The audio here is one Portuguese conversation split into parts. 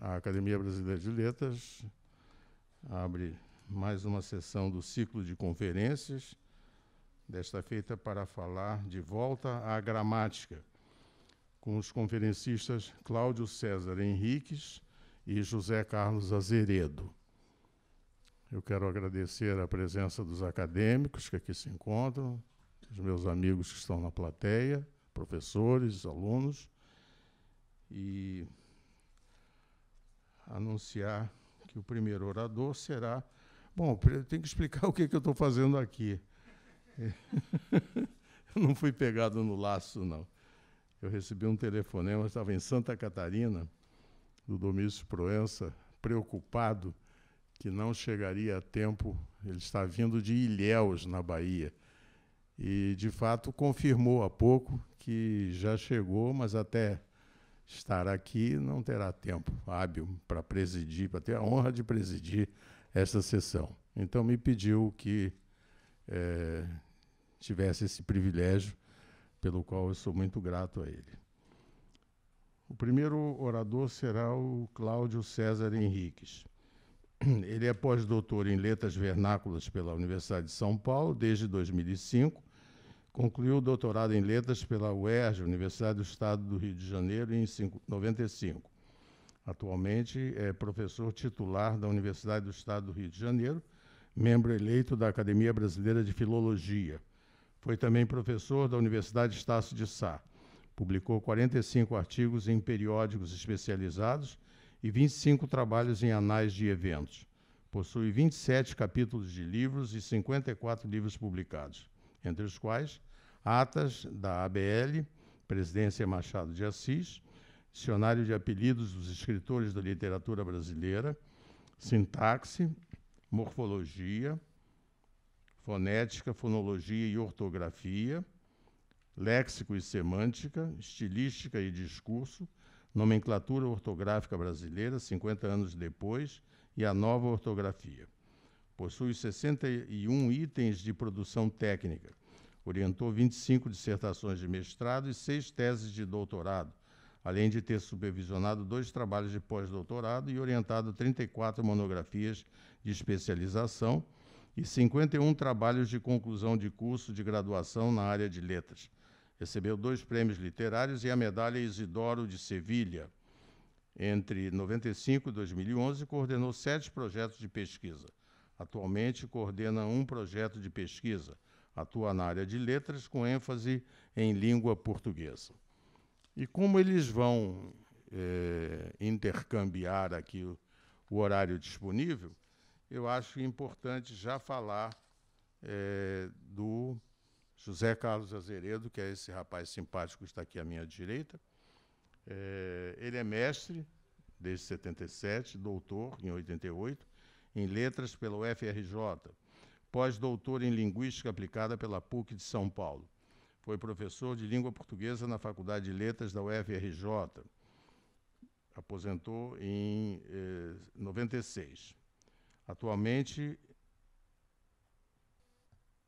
A Academia Brasileira de Letras abre mais uma sessão do ciclo de conferências, desta feita para falar de volta à gramática, com os conferencistas Cláudio César Henriques e José Carlos Azeredo. Eu quero agradecer a presença dos acadêmicos que aqui se encontram, os meus amigos que estão na plateia, professores, alunos, e anunciar que o primeiro orador será. Bom, eu tenho que explicar o que, é que eu estou fazendo aqui. eu não fui pegado no laço, não. Eu recebi um telefonema, estava em Santa Catarina, do Domício Proença, preocupado que não chegaria a tempo. Ele está vindo de Ilhéus, na Bahia. E, de fato, confirmou há pouco que já chegou, mas até estar aqui não terá tempo hábil para presidir, para ter a honra de presidir esta sessão. Então, me pediu que é, tivesse esse privilégio, pelo qual eu sou muito grato a ele. O primeiro orador será o Cláudio César Henriques. Ele é pós-doutor em Letras Vernáculas pela Universidade de São Paulo desde 2005. Concluiu o doutorado em Letras pela UERJ, Universidade do Estado do Rio de Janeiro, em 1995. Atualmente é professor titular da Universidade do Estado do Rio de Janeiro, membro eleito da Academia Brasileira de Filologia. Foi também professor da Universidade Estácio de Sá. Publicou 45 artigos em periódicos especializados e 25 trabalhos em anais de eventos. Possui 27 capítulos de livros e 54 livros publicados, entre os quais atas da ABL, Presidência Machado de Assis, Dicionário de Apelidos dos Escritores da Literatura Brasileira, Sintaxe, Morfologia, Fonética, Fonologia e Ortografia, Léxico e Semântica, Estilística e Discurso, Nomenclatura Ortográfica Brasileira, 50 anos depois, e a nova ortografia. Possui 61 itens de produção técnica. Orientou 25 dissertações de mestrado e seis teses de doutorado, além de ter supervisionado dois trabalhos de pós-doutorado e orientado 34 monografias de especialização e 51 trabalhos de conclusão de curso de graduação na área de letras. Recebeu dois prêmios literários e a medalha Isidoro de Sevilha. Entre 95 e 2011, coordenou sete projetos de pesquisa. Atualmente, coordena um projeto de pesquisa. Atua na área de letras, com ênfase em língua portuguesa. E como eles vão é, intercambiar aqui o, o, horário disponível, eu acho importante já falar é, do José Carlos Azeredo, que é esse rapaz simpático que está aqui à minha direita. É, ele é mestre desde 77, doutor em 88, em letras pela UFRJ, pós-doutor em linguística aplicada pela PUC de São Paulo. Foi professor de língua portuguesa na Faculdade de Letras da UFRJ. Aposentou em eh, 96. Atualmente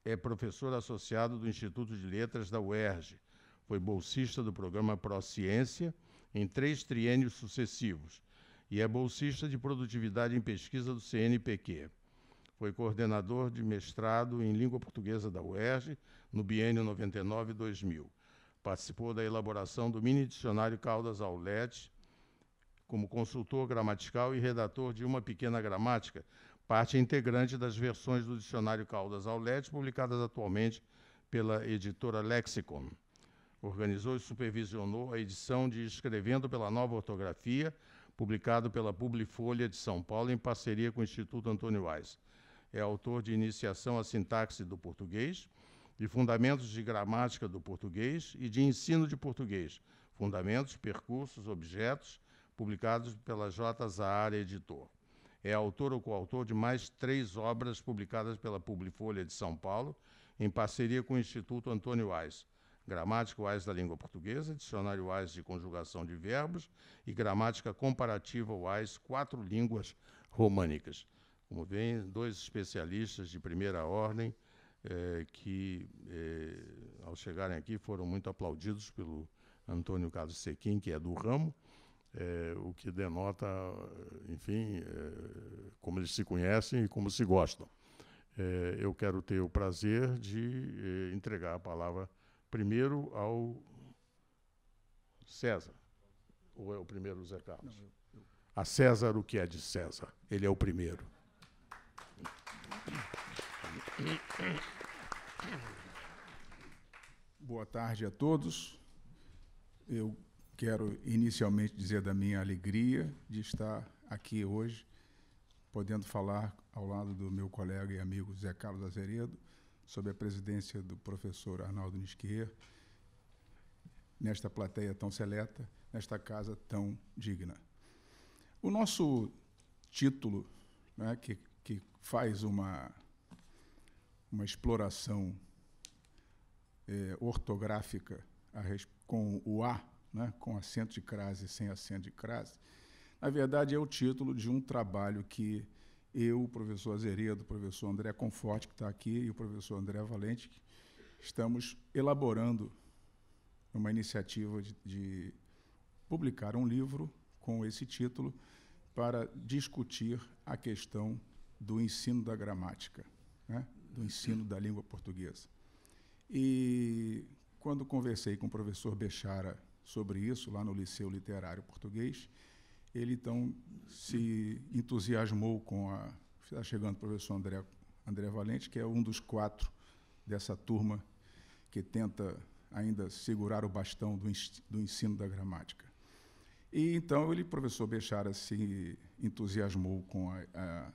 é professor associado do Instituto de Letras da UERJ. Foi bolsista do programa Prociência em três triênios sucessivos e é bolsista de produtividade em pesquisa do CNPq. Foi coordenador de mestrado em língua portuguesa da UERJ no biênio 99-2000. Participou da elaboração do mini dicionário Caldas Aulete como consultor gramatical e redator de Uma Pequena Gramática, parte é integrante das versões do dicionário Caldas Aulete, publicadas atualmente pela editora Lexicon. Organizou e supervisionou a edição de Escrevendo pela Nova Ortografia, publicado pela Publifolha de São Paulo em parceria com o Instituto Antônio Weiss. É autor de Iniciação à Sintaxe do Português, de Fundamentos de Gramática do Português e de Ensino de Português, Fundamentos, Percursos, Objetos, publicados pela J. Zahara Editor. É autor ou coautor de mais três obras publicadas pela Publifolha de São Paulo, em parceria com o Instituto Antônio Weiss. Gramática Weiss da Língua Portuguesa, Dicionário Weiss de Conjugação de Verbos e Gramática Comparativa Weiss, Quatro Línguas Românicas. Como vem, dois especialistas de primeira ordem eh, que, eh, ao chegarem aqui, foram muito aplaudidos pelo Antônio Carlos Sequim, que é do ramo, é, o que denota, enfim, é, como eles se conhecem e como se gostam. É, eu quero ter o prazer de é, entregar a palavra primeiro ao César. Ou é o primeiro, Zé Carlos? Não, eu, eu. A César, o que é de César? Ele é o primeiro. Boa tarde a todos. Eu quero inicialmente dizer da minha alegria de estar aqui hoje, podendo falar ao lado do meu colega e amigo Zé Carlos Azeredo, sob a presidência do professor Arnaldo Nisquier, nesta plateia tão seleta, nesta casa tão digna. O nosso título, né, que, que faz uma, uma exploração é, ortográfica a, com o A né? com acento de crase e sem acento de crase, na verdade é o título de um trabalho que eu, o professor Azeredo, o professor André Conforte, que está aqui, e o professor André Valente, estamos elaborando uma iniciativa de, de publicar um livro com esse título para discutir a questão do ensino da gramática, né? do ensino da língua portuguesa. E quando conversei com o professor Bechara sobre isso lá no Liceu Literário Português. Ele então se entusiasmou com a. Está chegando o professor André, André Valente, que é um dos quatro dessa turma que tenta ainda segurar o bastão do, do ensino da gramática. E então ele, professor Bechara, se entusiasmou com a, a,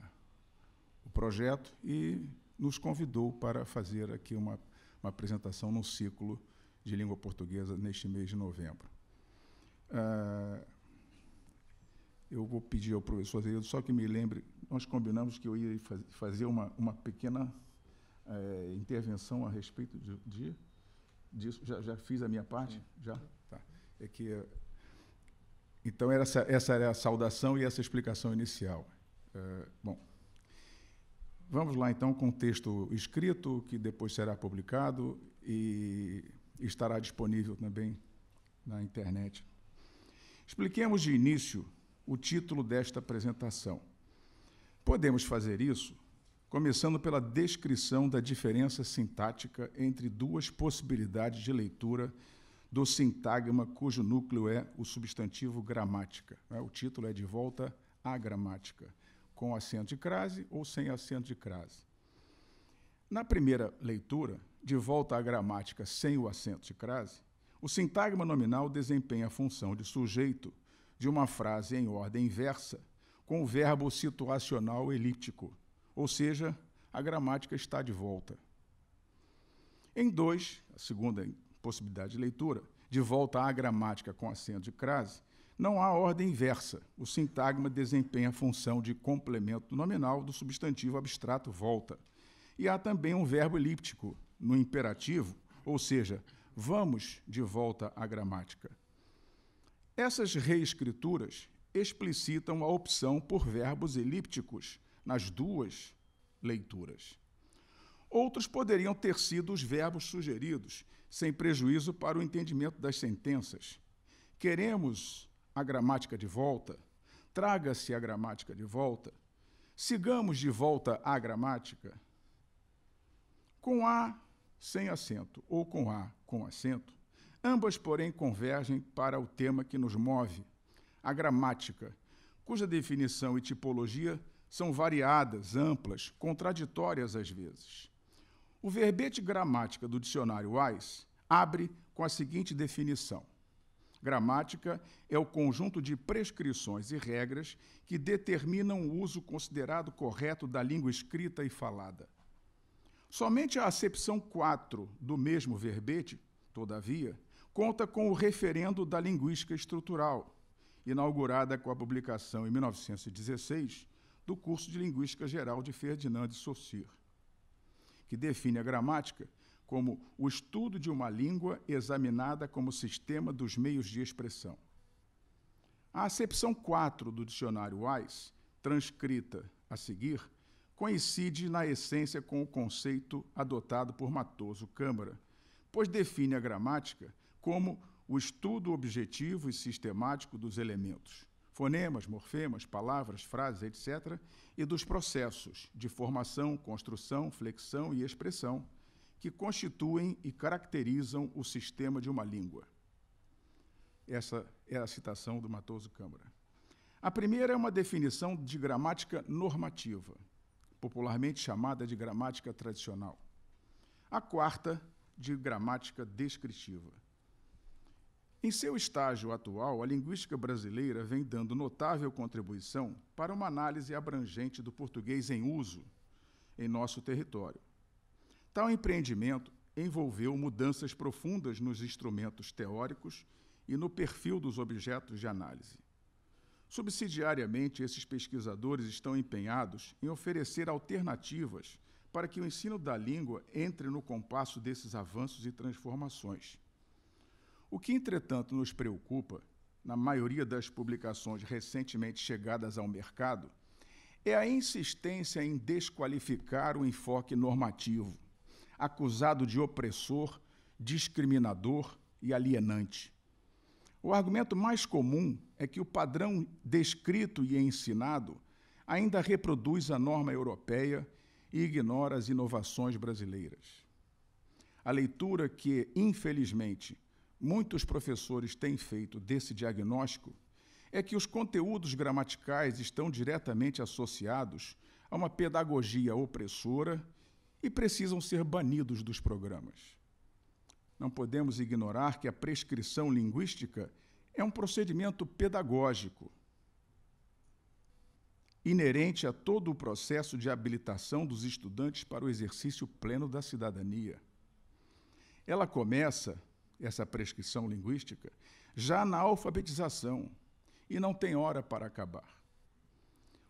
o projeto e nos convidou para fazer aqui uma, uma apresentação no ciclo de língua portuguesa neste mês de novembro. Ah, eu vou pedir ao professor Azevedo só que me lembre, nós combinamos que eu ia fazer uma, uma pequena é, intervenção a respeito de, de disso. Já, já, fiz a minha parte? Sim. Já? Tá. É que, então, essa, essa era a saudação e essa explicação inicial. É, bom, vamos lá, então, com o texto escrito, que depois será publicado, e estará disponível também na internet. Expliquemos de início o título desta apresentação. Podemos fazer isso começando pela descrição da diferença sintática entre duas possibilidades de leitura do sintagma cujo núcleo é o substantivo gramática. Né? O título é De Volta à Gramática, com acento de crase ou sem acento de crase. Na primeira leitura, de volta à gramática sem o acento de crase, o sintagma nominal desempenha a função de sujeito de uma frase em ordem inversa com o verbo situacional elíptico, ou seja, a gramática está de volta. Em dois, a segunda possibilidade de leitura, de volta à gramática com acento de crase, não há ordem inversa. O sintagma desempenha a função de complemento nominal do substantivo abstrato volta. E há também um verbo elíptico, no imperativo, ou seja, vamos de volta à gramática. Essas reescrituras explicitam a opção por verbos elípticos nas duas leituras. Outros poderiam ter sido os verbos sugeridos, sem prejuízo para o entendimento das sentenças. Queremos a gramática de volta, traga-se a gramática de volta, sigamos de volta à gramática. Com a sem acento ou com A com acento, ambas, porém, convergem para o tema que nos move, a gramática, cuja definição e tipologia são variadas, amplas, contraditórias às vezes. O verbete gramática do dicionário Weiss abre com a seguinte definição: Gramática é o conjunto de prescrições e regras que determinam o uso considerado correto da língua escrita e falada. Somente a acepção 4 do mesmo verbete, todavia, conta com o referendo da linguística estrutural, inaugurada com a publicação em 1916 do curso de Linguística Geral de Ferdinand de Saussure, que define a gramática como o estudo de uma língua examinada como sistema dos meios de expressão. A acepção 4 do dicionário Wise, transcrita a seguir, coincide na essência com o conceito adotado por Matoso Câmara, pois define a gramática como o estudo objetivo e sistemático dos elementos, fonemas, morfemas, palavras, frases, etc., e dos processos de formação, construção, flexão e expressão que constituem e caracterizam o sistema de uma língua. Essa é a citação do Matoso Câmara. A primeira é uma definição de gramática normativa popularmente chamada de gramática tradicional. A quarta, de gramática descritiva. Em seu estágio atual, a linguística brasileira vem dando notável contribuição para uma análise abrangente do português em uso em nosso território. Tal empreendimento envolveu mudanças profundas nos instrumentos teóricos e no perfil dos objetos de análise. Subsidiariamente, esses pesquisadores estão empenhados em oferecer alternativas para que o ensino da língua entre no compasso desses avanços e transformações. O que, entretanto, nos preocupa, na maioria das publicações recentemente chegadas ao mercado, é a insistência em desqualificar o enfoque normativo, acusado de opressor, discriminador e alienante. O argumento mais comum é que o padrão descrito e ensinado ainda reproduz a norma europeia e ignora as inovações brasileiras. A leitura que, infelizmente, muitos professores têm feito desse diagnóstico é que os conteúdos gramaticais estão diretamente associados a uma pedagogia opressora e precisam ser banidos dos programas. Não podemos ignorar que a prescrição linguística é um procedimento pedagógico inerente a todo o processo de habilitação dos estudantes para o exercício pleno da cidadania. Ela começa, essa prescrição linguística, já na alfabetização e não tem hora para acabar.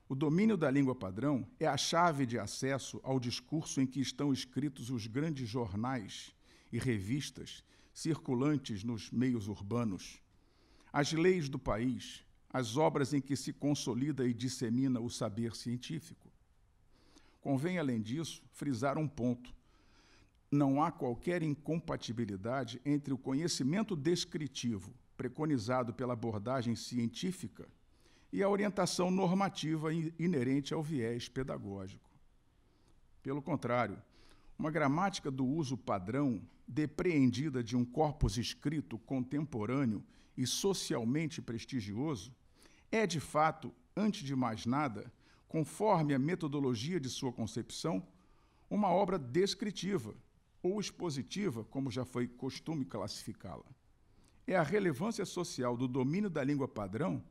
O domínio da língua padrão é a chave de acesso ao discurso em que estão escritos os grandes jornais e revistas circulantes nos meios urbanos, as leis do país, as obras em que se consolida e dissemina o saber científico. Convém, além disso, frisar um ponto. Não há qualquer incompatibilidade entre o conhecimento descritivo, preconizado pela abordagem científica, e a orientação normativa inerente ao viés pedagógico. Pelo contrário, uma gramática do uso padrão depreendida de um corpus escrito contemporâneo e socialmente prestigioso, é de fato, antes de mais nada, conforme a metodologia de sua concepção, uma obra descritiva ou expositiva, como já foi costume classificá-la. É a relevância social do domínio da língua padrão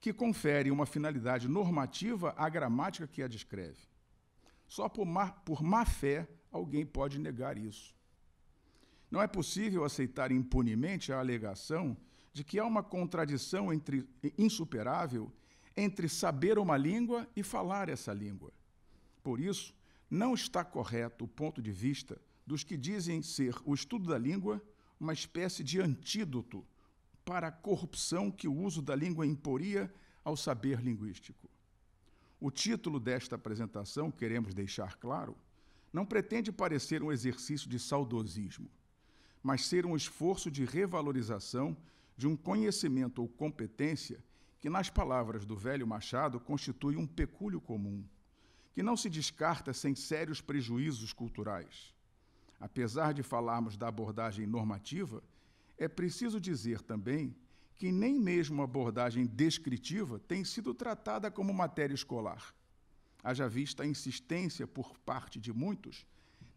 que confere uma finalidade normativa à gramática que a descreve. Só por má, por má fé alguém pode negar isso. Não é possível aceitar impunemente a alegação de que há uma contradição entre, insuperável entre saber uma língua e falar essa língua. Por isso, não está correto o ponto de vista dos que dizem ser o estudo da língua uma espécie de antídoto para a corrupção que o uso da língua imporia ao saber linguístico. O título desta apresentação, queremos deixar claro, não pretende parecer um exercício de saudosismo mas ser um esforço de revalorização de um conhecimento ou competência que, nas palavras do velho Machado, constitui um pecúlio comum, que não se descarta sem sérios prejuízos culturais. Apesar de falarmos da abordagem normativa, é preciso dizer também que nem mesmo a abordagem descritiva tem sido tratada como matéria escolar. Haja vista a insistência por parte de muitos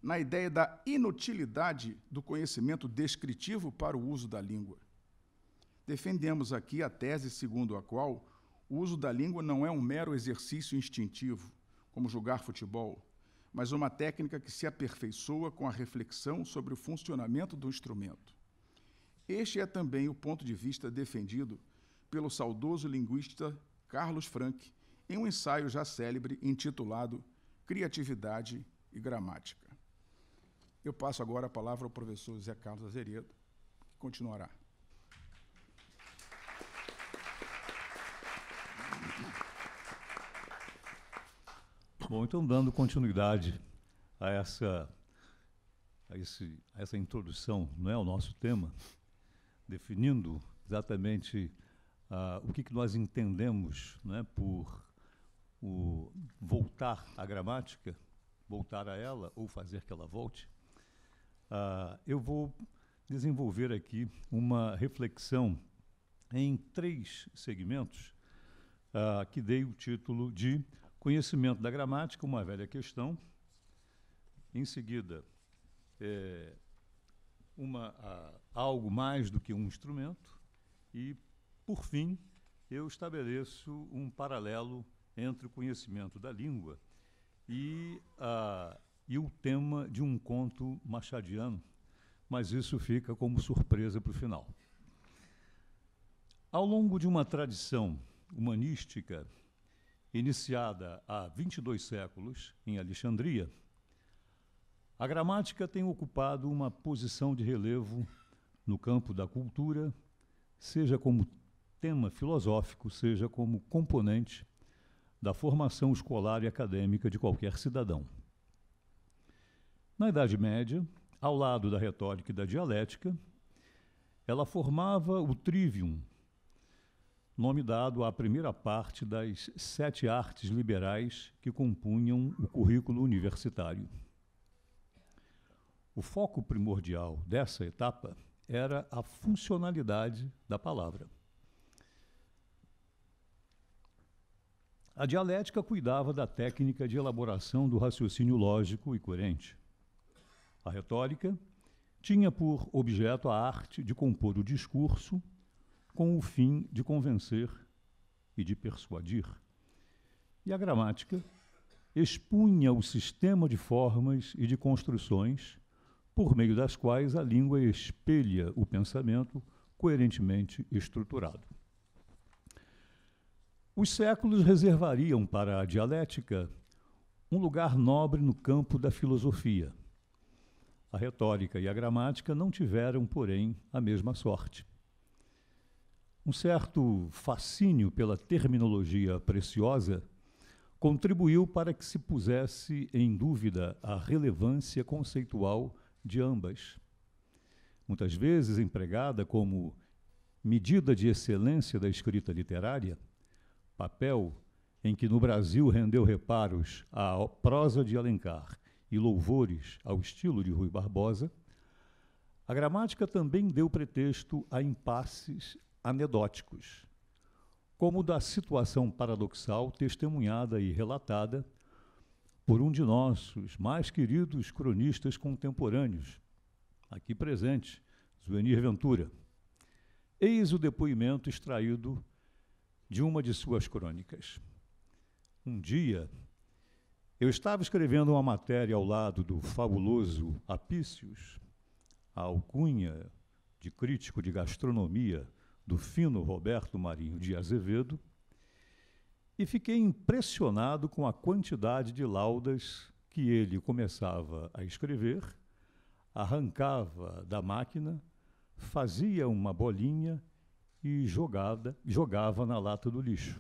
na ideia da inutilidade do conhecimento descritivo para o uso da língua. Defendemos aqui a tese segundo a qual o uso da língua não é um mero exercício instintivo, como jogar futebol, mas uma técnica que se aperfeiçoa com a reflexão sobre o funcionamento do instrumento. Este é também o ponto de vista defendido pelo saudoso linguista Carlos Frank em um ensaio já célebre intitulado Criatividade e Gramática. Eu passo agora a palavra ao professor Zé Carlos Azeredo, que continuará. Bom, então, dando continuidade a essa, a esse, a essa introdução, não é o nosso tema, definindo exatamente uh, o que, que nós entendemos é, por o voltar à gramática, voltar a ela ou fazer que ela volte, Uh, eu vou desenvolver aqui uma reflexão em três segmentos uh, que dei o título de Conhecimento da Gramática, uma velha questão. Em seguida, é, uma, uh, algo mais do que um instrumento. E, por fim, eu estabeleço um paralelo entre o conhecimento da língua e a e o tema de um conto machadiano, mas isso fica como surpresa para o final. Ao longo de uma tradição humanística iniciada há 22 séculos em Alexandria, a gramática tem ocupado uma posição de relevo no campo da cultura, seja como tema filosófico, seja como componente da formação escolar e acadêmica de qualquer cidadão. Na Idade Média, ao lado da retórica e da dialética, ela formava o trivium, nome dado à primeira parte das sete artes liberais que compunham o currículo universitário. O foco primordial dessa etapa era a funcionalidade da palavra. A dialética cuidava da técnica de elaboração do raciocínio lógico e coerente. A retórica tinha por objeto a arte de compor o discurso com o fim de convencer e de persuadir. E a gramática expunha o sistema de formas e de construções por meio das quais a língua espelha o pensamento coerentemente estruturado. Os séculos reservariam para a dialética um lugar nobre no campo da filosofia a retórica e a gramática não tiveram, porém, a mesma sorte. Um certo fascínio pela terminologia preciosa contribuiu para que se pusesse em dúvida a relevância conceitual de ambas. Muitas vezes empregada como medida de excelência da escrita literária, papel em que no Brasil rendeu reparos a prosa de Alencar e louvores ao estilo de Rui Barbosa, a gramática também deu pretexto a impasses anedóticos, como da situação paradoxal testemunhada e relatada por um de nossos mais queridos cronistas contemporâneos, aqui presente, Zuenir Ventura. Eis o depoimento extraído de uma de suas crônicas. Um dia, eu estava escrevendo uma matéria ao lado do fabuloso Apícios, a alcunha de crítico de gastronomia do fino Roberto Marinho de Azevedo, e fiquei impressionado com a quantidade de laudas que ele começava a escrever, arrancava da máquina, fazia uma bolinha e jogada, jogava na lata do lixo.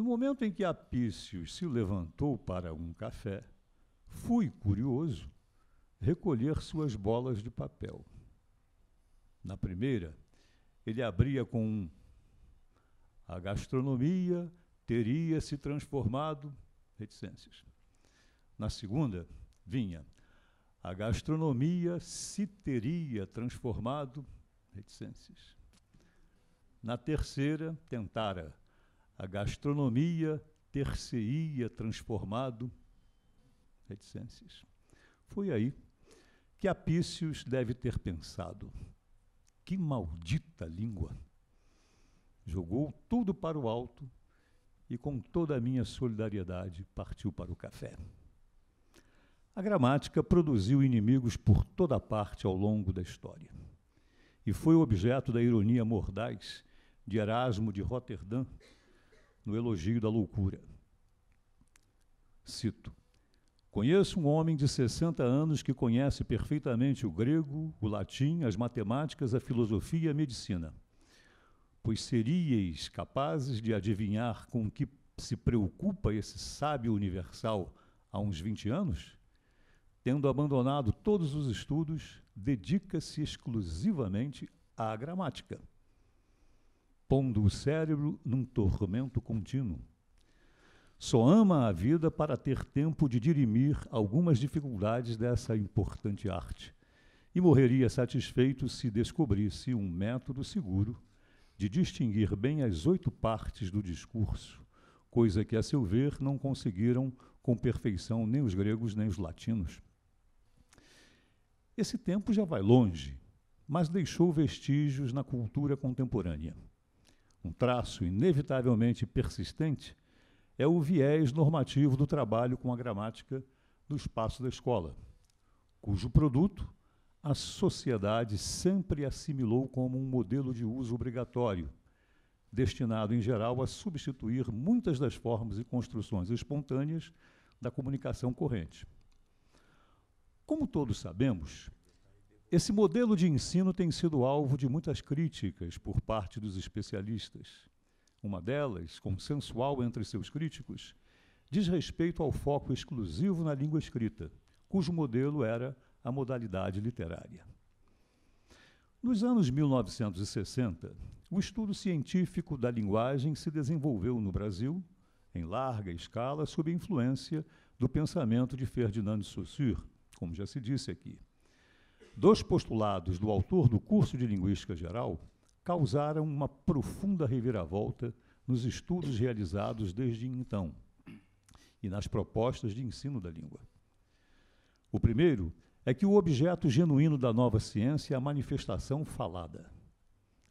No momento em que Apícios se levantou para um café, fui curioso recolher suas bolas de papel. Na primeira, ele abria com um. A gastronomia teria se transformado, reticências. Na segunda, vinha. A gastronomia se teria transformado, reticências. Na terceira, tentara a gastronomia ter-se-ia transformado, reticências. Foi aí que Apícios deve ter pensado, que maldita língua! Jogou tudo para o alto e, com toda a minha solidariedade, partiu para o café. A gramática produziu inimigos por toda parte ao longo da história e foi objeto da ironia mordaz de Erasmo de Roterdã, no elogio da loucura. Cito: Conheço um homem de 60 anos que conhece perfeitamente o grego, o latim, as matemáticas, a filosofia e a medicina. Pois seríeis capazes de adivinhar com que se preocupa esse sábio universal há uns 20 anos? Tendo abandonado todos os estudos, dedica-se exclusivamente à gramática pondo o cérebro num tormento contínuo. Só ama a vida para ter tempo de dirimir algumas dificuldades dessa importante arte e morreria satisfeito se descobrisse um método seguro de distinguir bem as oito partes do discurso, coisa que, a seu ver, não conseguiram com perfeição nem os gregos nem os latinos. Esse tempo já vai longe, mas deixou vestígios na cultura contemporânea. Um traço inevitavelmente persistente é o viés normativo do trabalho com a gramática no espaço da escola, cujo produto a sociedade sempre assimilou como um modelo de uso obrigatório, destinado em geral a substituir muitas das formas e construções espontâneas da comunicação corrente. Como todos sabemos, esse modelo de ensino tem sido alvo de muitas críticas por parte dos especialistas. Uma delas, consensual entre seus críticos, diz respeito ao foco exclusivo na língua escrita, cujo modelo era a modalidade literária. Nos anos 1960, o estudo científico da linguagem se desenvolveu no Brasil, em larga escala, sob a influência do pensamento de Ferdinand de Saussure, como já se disse aqui dos postulados do autor do curso de Linguística Geral causaram uma profunda reviravolta nos estudos realizados desde então e nas propostas de ensino da língua. O primeiro é que o objeto genuíno da nova ciência é a manifestação falada.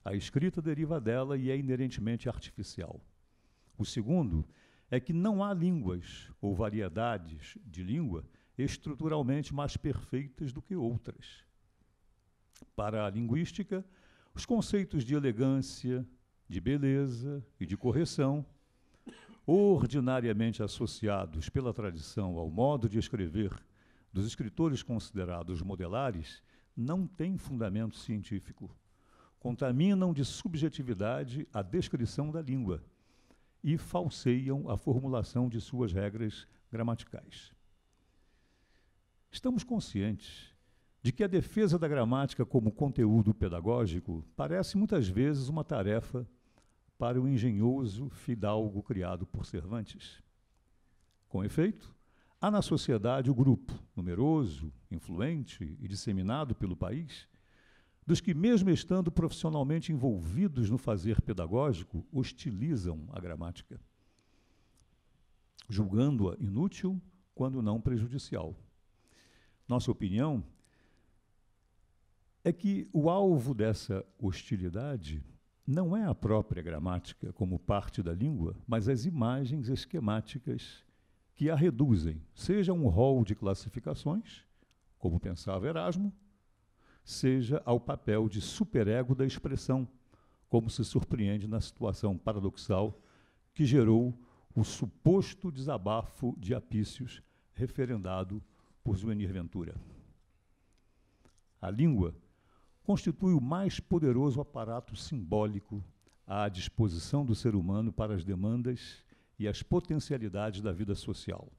A escrita deriva dela e é inerentemente artificial. O segundo é que não há línguas ou variedades de língua estruturalmente mais perfeitas do que outras. Para a linguística, os conceitos de elegância, de beleza e de correção, ordinariamente associados pela tradição ao modo de escrever dos escritores considerados modelares, não têm fundamento científico. Contaminam de subjetividade a descrição da língua e falseiam a formulação de suas regras gramaticais. Estamos conscientes de que a defesa da gramática como conteúdo pedagógico parece muitas vezes uma tarefa para o engenhoso fidalgo criado por Cervantes. Com efeito, há na sociedade o grupo, numeroso, influente e disseminado pelo país, dos que, mesmo estando profissionalmente envolvidos no fazer pedagógico, hostilizam a gramática, julgando-a inútil quando não prejudicial. Nossa opinião é que o alvo dessa hostilidade não é a própria gramática como parte da língua, mas as imagens esquemáticas que a reduzem, seja um rol de classificações, como pensava Erasmo, seja ao papel de superego da expressão, como se surpreende na situação paradoxal que gerou o suposto desabafo de Apícios referendado por Zuenir Ventura. A língua constitui o mais poderoso aparato simbólico à disposição do ser humano para as demandas e as potencialidades da vida social.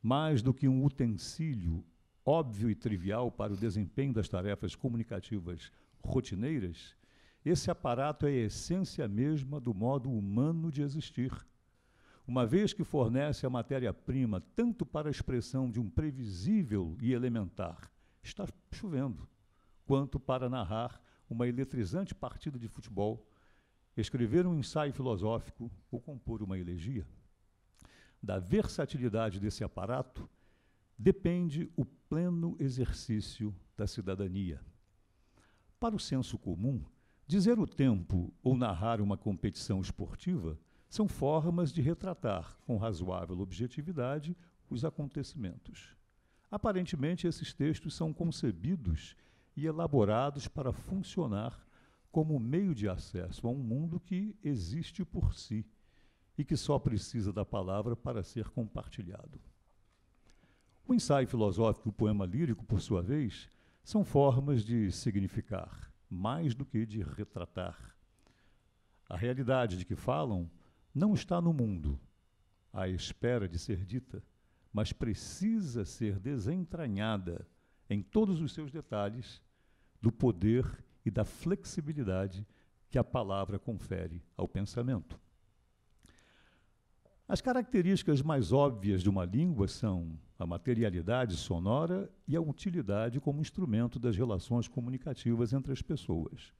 Mais do que um utensílio óbvio e trivial para o desempenho das tarefas comunicativas rotineiras, esse aparato é a essência mesma do modo humano de existir, uma vez que fornece a matéria-prima tanto para a expressão de um previsível e elementar. Está chovendo quanto para narrar uma eletrizante partida de futebol, escrever um ensaio filosófico ou compor uma elegia. Da versatilidade desse aparato depende o pleno exercício da cidadania. Para o senso comum, dizer o tempo ou narrar uma competição esportiva são formas de retratar com razoável objetividade os acontecimentos. Aparentemente, esses textos são concebidos e elaborados para funcionar como meio de acesso a um mundo que existe por si e que só precisa da palavra para ser compartilhado. O ensaio filosófico e o poema lírico, por sua vez, são formas de significar, mais do que de retratar. A realidade de que falam não está no mundo, à espera de ser dita, mas precisa ser desentranhada em todos os seus detalhes do poder e da flexibilidade que a palavra confere ao pensamento. As características mais óbvias de uma língua são a materialidade sonora e a utilidade como instrumento das relações comunicativas entre as pessoas.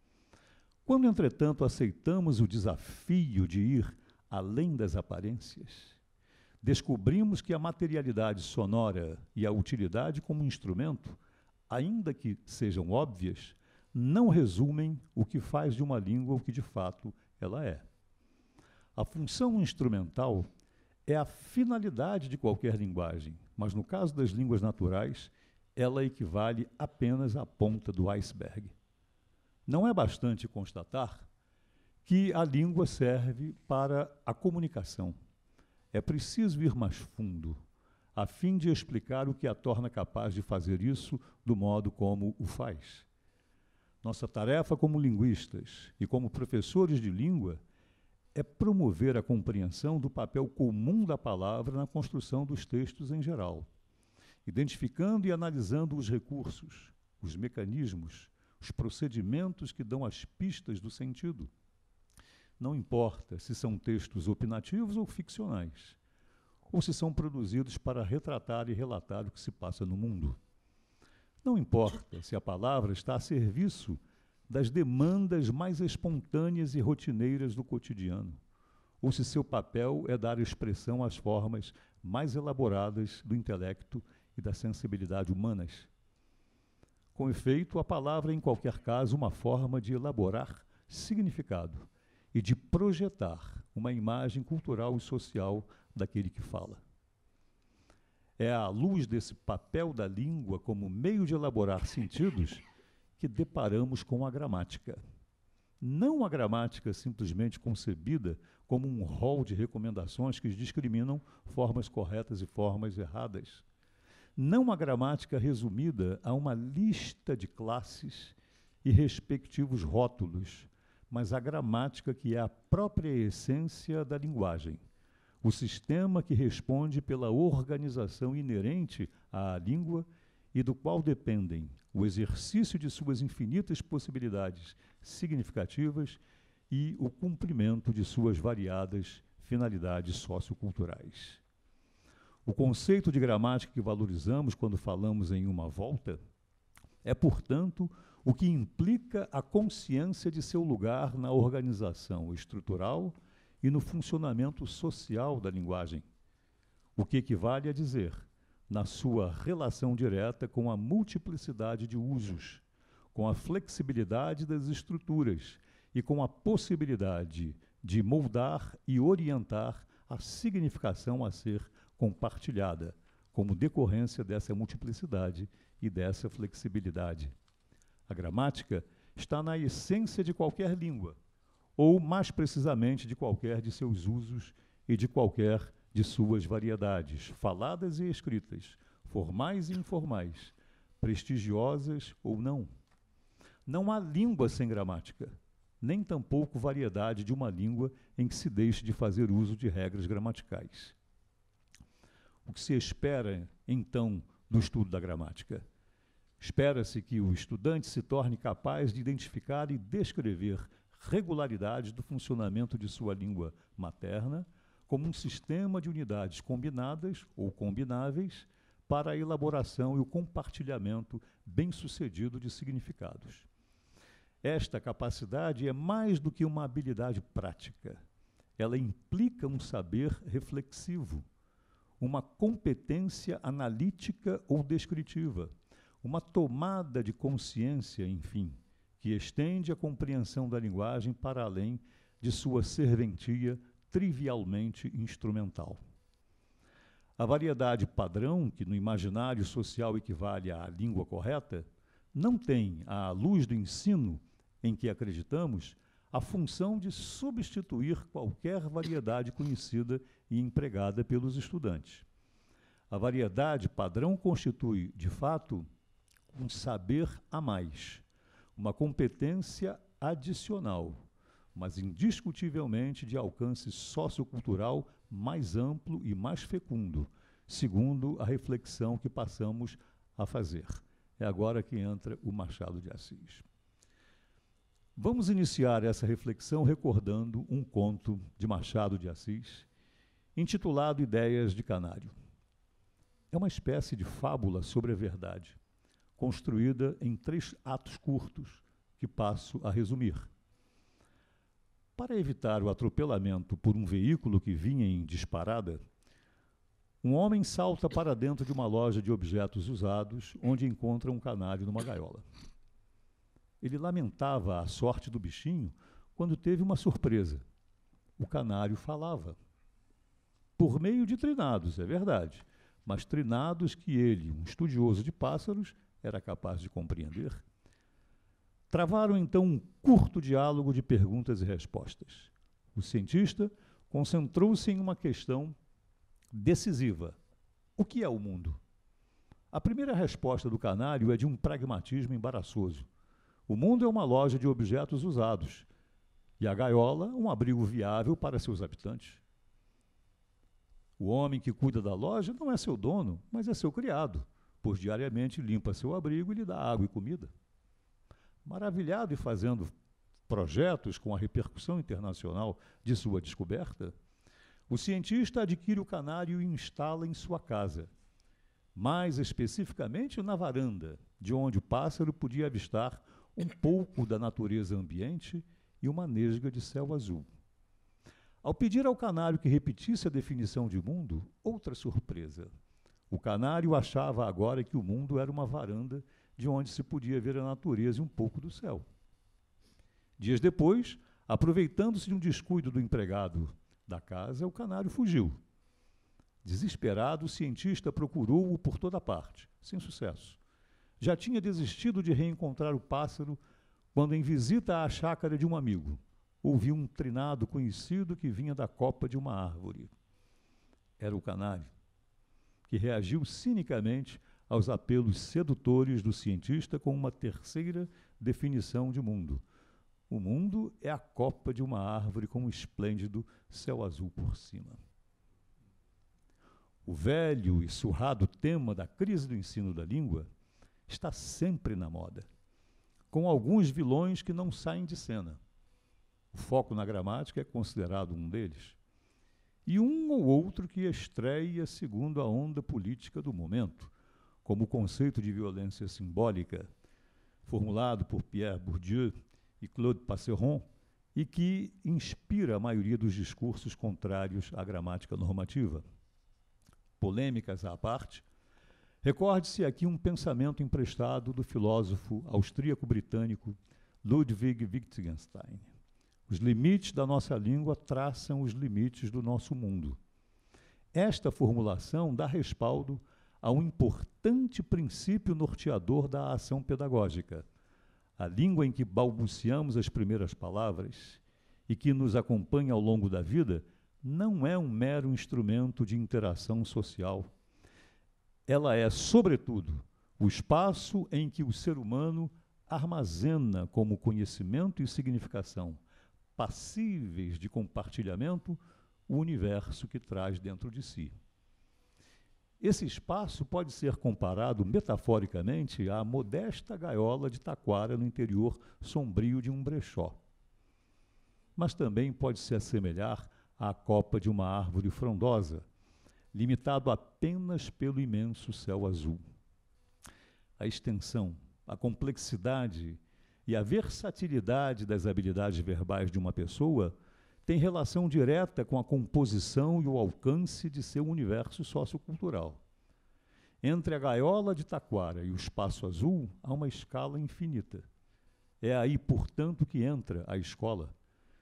Quando, entretanto, aceitamos o desafio de ir além das aparências, descobrimos que a materialidade sonora e a utilidade como instrumento ainda que sejam óbvias, não resumem o que faz de uma língua o que de fato ela é. A função instrumental é a finalidade de qualquer linguagem, mas no caso das línguas naturais, ela equivale apenas à ponta do iceberg. Não é bastante constatar que a língua serve para a comunicação. É preciso ir mais fundo a fim de explicar o que a torna capaz de fazer isso do modo como o faz. Nossa tarefa como linguistas e como professores de língua é promover a compreensão do papel comum da palavra na construção dos textos em geral, identificando e analisando os recursos, os mecanismos, os procedimentos que dão as pistas do sentido. Não importa se são textos opinativos ou ficcionais ou se são produzidos para retratar e relatar o que se passa no mundo. Não importa se a palavra está a serviço das demandas mais espontâneas e rotineiras do cotidiano, ou se seu papel é dar expressão às formas mais elaboradas do intelecto e da sensibilidade humanas. Com efeito, a palavra é, em qualquer caso, uma forma de elaborar significado e de projetar uma imagem cultural e social daquele que fala. É à luz desse papel da língua como meio de elaborar sentidos que deparamos com a gramática. Não a gramática simplesmente concebida como um rol de recomendações que discriminam formas corretas e formas erradas. Não a gramática resumida a uma lista de classes e respectivos rótulos, mas a gramática que é a própria essência da linguagem o sistema que responde pela organização inerente à língua e do qual dependem o exercício de suas infinitas possibilidades significativas e o cumprimento de suas variadas finalidades socioculturais. O conceito de gramática que valorizamos quando falamos em uma volta é, portanto, o que implica a consciência de seu lugar na organização estrutural, e no funcionamento social da linguagem, o que equivale a dizer, na sua relação direta com a multiplicidade de usos, com a flexibilidade das estruturas e com a possibilidade de moldar e orientar a significação a ser compartilhada, como decorrência dessa multiplicidade e dessa flexibilidade. A gramática está na essência de qualquer língua ou mais precisamente de qualquer de seus usos e de qualquer de suas variedades, faladas e escritas, formais e informais, prestigiosas ou não. Não há língua sem gramática, nem tampouco variedade de uma língua em que se deixe de fazer uso de regras gramaticais. O que se espera, então, do estudo da gramática? Espera-se que o estudante se torne capaz de identificar e descrever regularidade do funcionamento de sua língua materna como um sistema de unidades combinadas ou combináveis para a elaboração e o compartilhamento bem-sucedido de significados. Esta capacidade é mais do que uma habilidade prática. Ela implica um saber reflexivo, uma competência analítica ou descritiva, uma tomada de consciência, enfim que estende a compreensão da linguagem para além de sua serventia trivialmente instrumental. A variedade padrão, que no imaginário social equivale à língua correta, não tem, à luz do ensino em que acreditamos, a função de substituir qualquer variedade conhecida e empregada pelos estudantes. A variedade padrão constitui, de fato, um saber a mais, uma competência adicional, mas indiscutivelmente de alcance sociocultural mais amplo e mais fecundo, segundo a reflexão que passamos a fazer. É agora que entra o Machado de Assis. Vamos iniciar essa reflexão recordando um conto de Machado de Assis, intitulado Ideias de Canário. É uma espécie de fábula sobre a verdade construída em três atos curtos, que passo a resumir. Para evitar o atropelamento por um veículo que vinha em disparada, um homem salta para dentro de uma loja de objetos usados, onde encontra um canário numa gaiola. Ele lamentava a sorte do bichinho quando teve uma surpresa. O canário falava. Por meio de trinados, é verdade, mas trinados que ele, um estudioso de pássaros, era capaz de compreender, travaram então um curto diálogo de perguntas e respostas. O cientista concentrou-se em uma questão decisiva: o que é o mundo? A primeira resposta do canário é de um pragmatismo embaraçoso. O mundo é uma loja de objetos usados e a gaiola, um abrigo viável para seus habitantes. O homem que cuida da loja não é seu dono, mas é seu criado pois diariamente limpa seu abrigo e lhe dá água e comida. Maravilhado e fazendo projetos com a repercussão internacional de sua descoberta, o cientista adquire o canário e instala em sua casa, mais especificamente na varanda, de onde o pássaro podia avistar um pouco da natureza ambiente e uma nesga de céu azul. Ao pedir ao canário que repetisse a definição de mundo, outra surpresa. O canário achava agora que o mundo era uma varanda de onde se podia ver a natureza e um pouco do céu. Dias depois, aproveitando-se de um descuido do empregado da casa, o canário fugiu. Desesperado, o cientista procurou-o por toda parte, sem sucesso. Já tinha desistido de reencontrar o pássaro quando, em visita à chácara de um amigo, ouviu um trinado conhecido que vinha da copa de uma árvore. Era o canário que reagiu cinicamente aos apelos sedutores do cientista com uma terceira definição de mundo. O mundo é a copa de uma árvore com um esplêndido céu azul por cima. O velho e surrado tema da crise do ensino da língua está sempre na moda, com alguns vilões que não saem de cena. O foco na gramática é considerado um deles e um ou outro que estreia segundo a onda política do momento, como o conceito de violência simbólica, formulado por Pierre Bourdieu e Claude Passeron, e que inspira a maioria dos discursos contrários à gramática normativa. Polêmicas à parte, recorde-se aqui um pensamento emprestado do filósofo austríaco-britânico Ludwig Wittgenstein. Os limites da nossa língua traçam os limites do nosso mundo. Esta formulação dá respaldo a um importante princípio norteador da ação pedagógica. A língua em que balbuciamos as primeiras palavras e que nos acompanha ao longo da vida não é um mero instrumento de interação social. Ela é, sobretudo, o espaço em que o ser humano armazena como conhecimento e significação passíveis de compartilhamento o universo que traz dentro de si. Esse espaço pode ser comparado metaforicamente à modesta gaiola de taquara no interior sombrio de um brechó. Mas também pode se assemelhar à copa de uma árvore frondosa, limitado apenas pelo imenso céu azul. A extensão, a complexidade e a versatilidade das habilidades verbais de uma pessoa tem relação direta com a composição e o alcance de seu universo sociocultural. Entre a gaiola de taquara e o espaço azul há uma escala infinita. É aí, portanto, que entra a escola.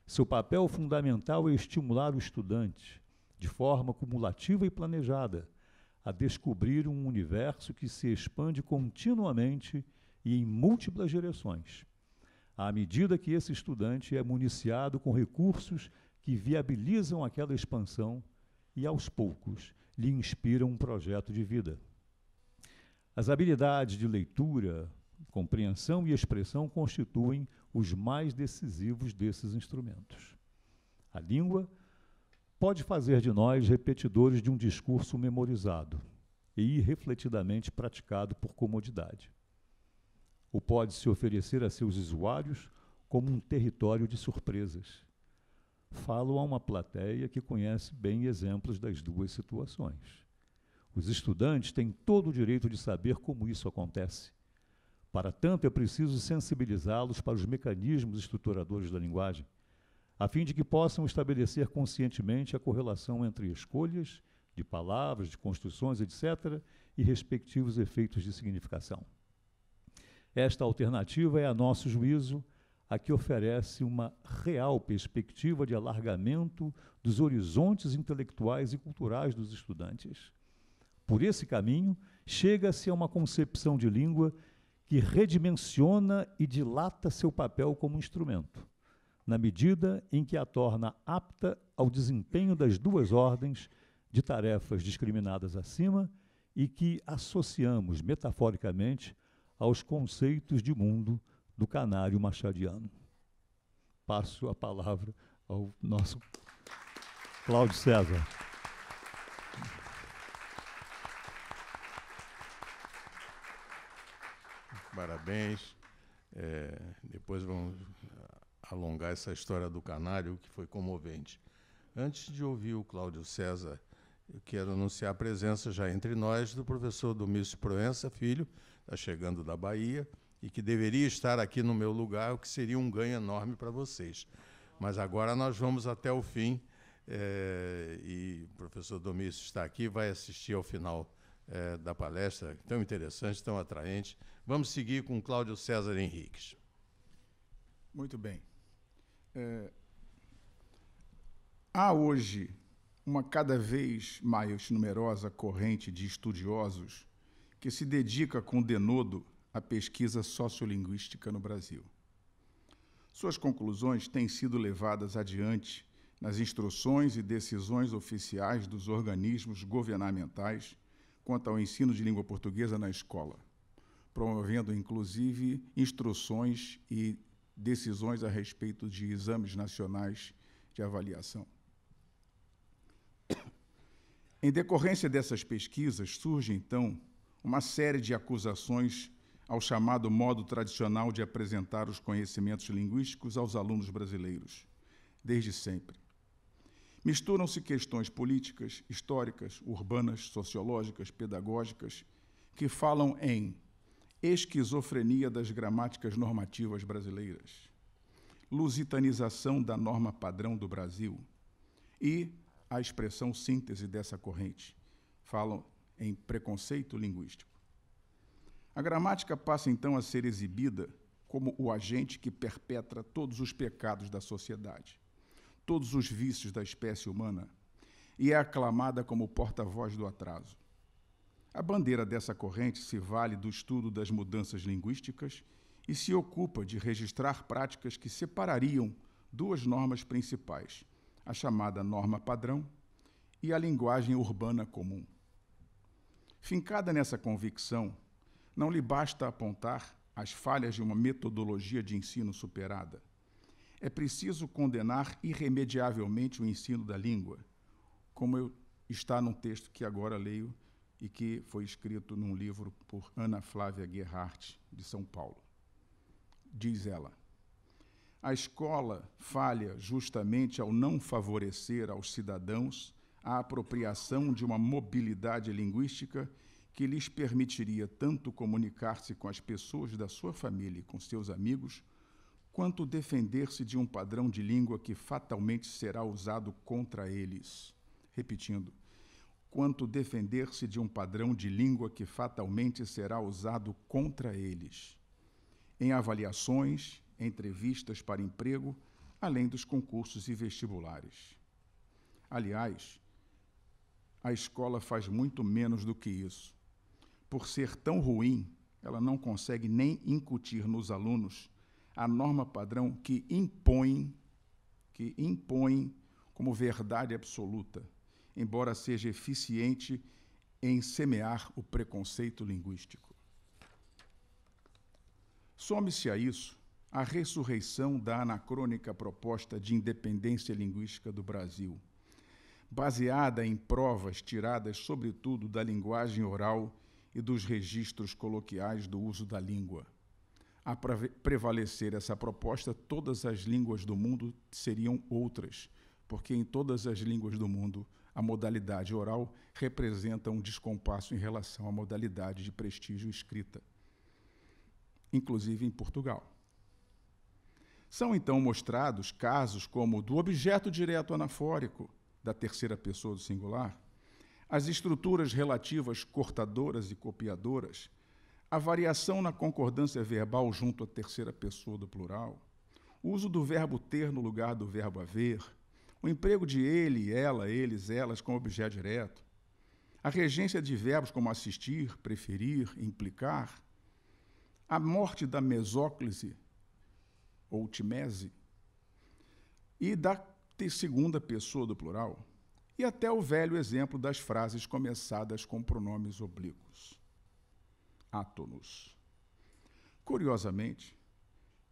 Seu papel fundamental é estimular o estudante, de forma cumulativa e planejada, a descobrir um universo que se expande continuamente e em múltiplas direções à medida que esse estudante é municiado com recursos que viabilizam aquela expansão e, aos poucos, lhe inspiram um projeto de vida. As habilidades de leitura, compreensão e expressão constituem os mais decisivos desses instrumentos. A língua pode fazer de nós repetidores de um discurso memorizado e irrefletidamente praticado por comodidade ou pode se oferecer a seus usuários como um território de surpresas. Falo a uma plateia que conhece bem exemplos das duas situações. Os estudantes têm todo o direito de saber como isso acontece. Para tanto, é preciso sensibilizá-los para os mecanismos estruturadores da linguagem, a fim de que possam estabelecer conscientemente a correlação entre escolhas de palavras, de construções, etc., e respectivos efeitos de significação. Esta alternativa é, a nosso juízo, a que oferece uma real perspectiva de alargamento dos horizontes intelectuais e culturais dos estudantes. Por esse caminho, chega-se a uma concepção de língua que redimensiona e dilata seu papel como instrumento, na medida em que a torna apta ao desempenho das duas ordens de tarefas discriminadas acima e que associamos metaforicamente aos conceitos de mundo do canário machadiano. Passo a palavra ao nosso Cláudio César. Parabéns. É, depois vamos alongar essa história do canário, que foi comovente. Antes de ouvir o Cláudio César, eu quero anunciar a presença já entre nós do professor Domício Proença Filho, está chegando da Bahia e que deveria estar aqui no meu lugar, o que seria um ganho enorme para vocês. Mas agora nós vamos até o fim é, e o professor Domício está aqui, vai assistir ao final é, da palestra, tão interessante, tão atraente. Vamos seguir com Cláudio César Henriques. Muito bem. É, há hoje uma cada vez mais numerosa corrente de estudiosos que se dedica com denodo à pesquisa sociolinguística no Brasil. Suas conclusões têm sido levadas adiante nas instruções e decisões oficiais dos organismos governamentais quanto ao ensino de língua portuguesa na escola, promovendo inclusive instruções e decisões a respeito de exames nacionais de avaliação. Em decorrência dessas pesquisas, surge então uma série de acusações ao chamado modo tradicional de apresentar os conhecimentos linguísticos aos alunos brasileiros, desde sempre. Misturam-se questões políticas, históricas, urbanas, sociológicas, pedagógicas, que falam em esquizofrenia das gramáticas normativas brasileiras, lusitanização da norma padrão do Brasil e a expressão síntese dessa corrente. Falam em preconceito linguístico. A gramática passa então a ser exibida como o agente que perpetra todos os pecados da sociedade, todos os vícios da espécie humana, e é aclamada como porta-voz do atraso. A bandeira dessa corrente se vale do estudo das mudanças linguísticas e se ocupa de registrar práticas que separariam duas normas principais, a chamada norma padrão e a linguagem urbana comum. Fincada nessa convicção, não lhe basta apontar as falhas de uma metodologia de ensino superada. É preciso condenar irremediavelmente o ensino da língua, como eu, está num texto que agora leio e que foi escrito num livro por Ana Flávia Gerhardt, de São Paulo. Diz ela: A escola falha justamente ao não favorecer aos cidadãos a apropriação de uma mobilidade linguística que lhes permitiria tanto comunicar-se com as pessoas da sua família e com seus amigos, quanto defender-se de um padrão de língua que fatalmente será usado contra eles. Repetindo, quanto defender-se de um padrão de língua que fatalmente será usado contra eles. Em avaliações, entrevistas para emprego, além dos concursos e vestibulares. Aliás, a escola faz muito menos do que isso. Por ser tão ruim, ela não consegue nem incutir nos alunos a norma padrão que impõe que impõe como verdade absoluta, embora seja eficiente em semear o preconceito linguístico. Some-se a isso a ressurreição da anacrônica proposta de independência linguística do Brasil baseada em provas tiradas, sobretudo, da linguagem oral e dos registros coloquiais do uso da língua. A prevalecer essa proposta, todas as línguas do mundo seriam outras, porque em todas as línguas do mundo a modalidade oral representa um descompasso em relação à modalidade de prestígio escrita, inclusive em Portugal. São então mostrados casos como do objeto direto anafórico, da terceira pessoa do singular, as estruturas relativas cortadoras e copiadoras, a variação na concordância verbal junto à terceira pessoa do plural, o uso do verbo ter no lugar do verbo haver, o emprego de ele, ela, eles, elas como objeto direto, a regência de verbos como assistir, preferir, implicar, a morte da mesóclise ou timese e da ter segunda pessoa do plural, e até o velho exemplo das frases começadas com pronomes oblíquos. Átonos. Curiosamente,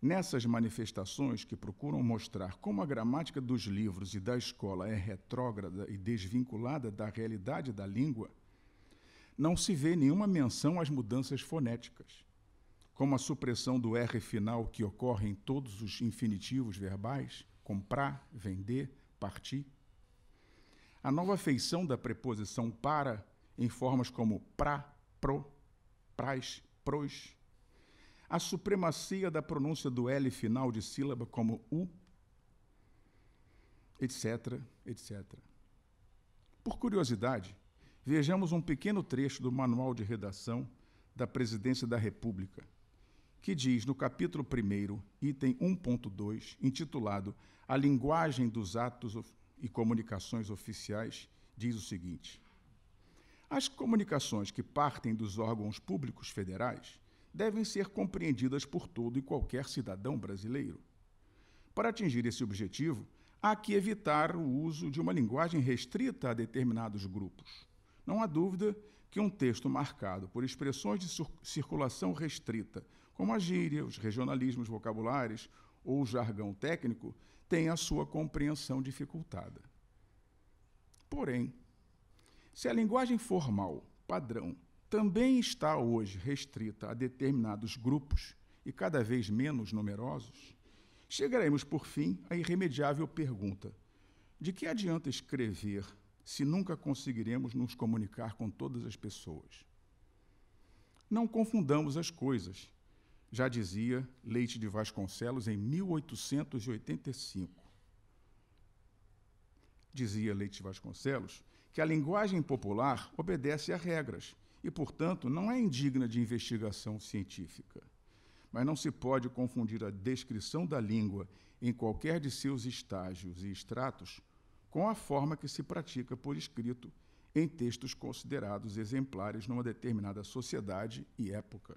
nessas manifestações que procuram mostrar como a gramática dos livros e da escola é retrógrada e desvinculada da realidade da língua, não se vê nenhuma menção às mudanças fonéticas, como a supressão do R final que ocorre em todos os infinitivos verbais comprar, vender, partir. A nova feição da preposição para, em formas como pra, pro, pras, pros. A supremacia da pronúncia do L final de sílaba, como u, etc., etc. Por curiosidade, vejamos um pequeno trecho do Manual de Redação da Presidência da República, que diz no capítulo 1, item 1.2, intitulado A Linguagem dos Atos e Comunicações Oficiais, diz o seguinte: As comunicações que partem dos órgãos públicos federais devem ser compreendidas por todo e qualquer cidadão brasileiro. Para atingir esse objetivo, há que evitar o uso de uma linguagem restrita a determinados grupos. Não há dúvida que um texto marcado por expressões de circulação restrita como a gíria, os regionalismos vocabulares ou o jargão técnico, têm a sua compreensão dificultada. Porém, se a linguagem formal, padrão, também está hoje restrita a determinados grupos e cada vez menos numerosos, chegaremos, por fim, à irremediável pergunta: de que adianta escrever se nunca conseguiremos nos comunicar com todas as pessoas? Não confundamos as coisas já dizia Leite de Vasconcelos em 1885. Dizia Leite de Vasconcelos que a linguagem popular obedece a regras e, portanto, não é indigna de investigação científica. Mas não se pode confundir a descrição da língua em qualquer de seus estágios e estratos com a forma que se pratica por escrito em textos considerados exemplares numa determinada sociedade e época.